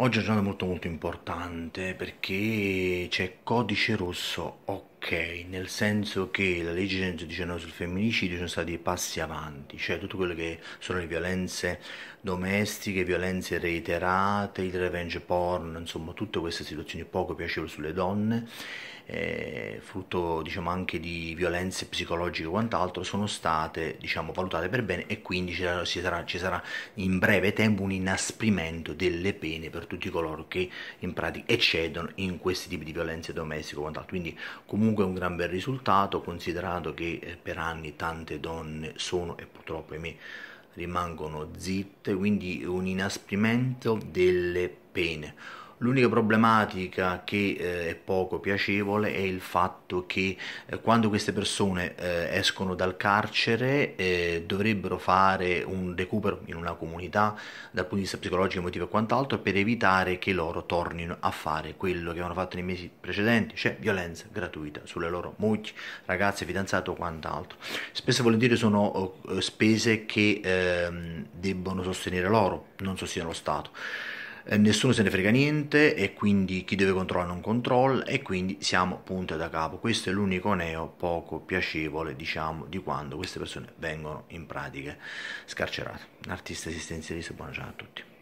Oggi è una giornata molto molto importante perché c'è codice rosso 8 ok, nel senso che la legge 119 sul femminicidio sono stati passi avanti, cioè tutto quello che sono le violenze domestiche, violenze reiterate, il revenge porn, insomma tutte queste situazioni poco piacevoli sulle donne, eh, frutto diciamo anche di violenze psicologiche e quant'altro, sono state diciamo valutate per bene e quindi ci sarà, ci sarà, ci sarà in breve tempo un inasprimento delle pene per tutti coloro che in pratica eccedono in questi tipi di violenze domestiche e quant'altro. Quindi comunque comunque un gran bel risultato considerato che eh, per anni tante donne sono e purtroppo ahimè rimangono zitte, quindi un inasprimento delle pene L'unica problematica che eh, è poco piacevole è il fatto che eh, quando queste persone eh, escono dal carcere eh, dovrebbero fare un recupero in una comunità dal punto di vista psicologico, emotivo e quant'altro per evitare che loro tornino a fare quello che avevano fatto nei mesi precedenti, cioè violenza gratuita sulle loro mogli, ragazze, fidanzate o quant'altro. Spesso e volentieri sono oh, eh, spese che ehm, debbono sostenere loro, non sostiene lo Stato. Eh, nessuno se ne frega niente e quindi chi deve controllare non controlla e quindi siamo punte da capo. Questo è l'unico neo poco piacevole, diciamo, di quando queste persone vengono in pratica scarcerate. Artista esistenzialista, buona giornata a tutti.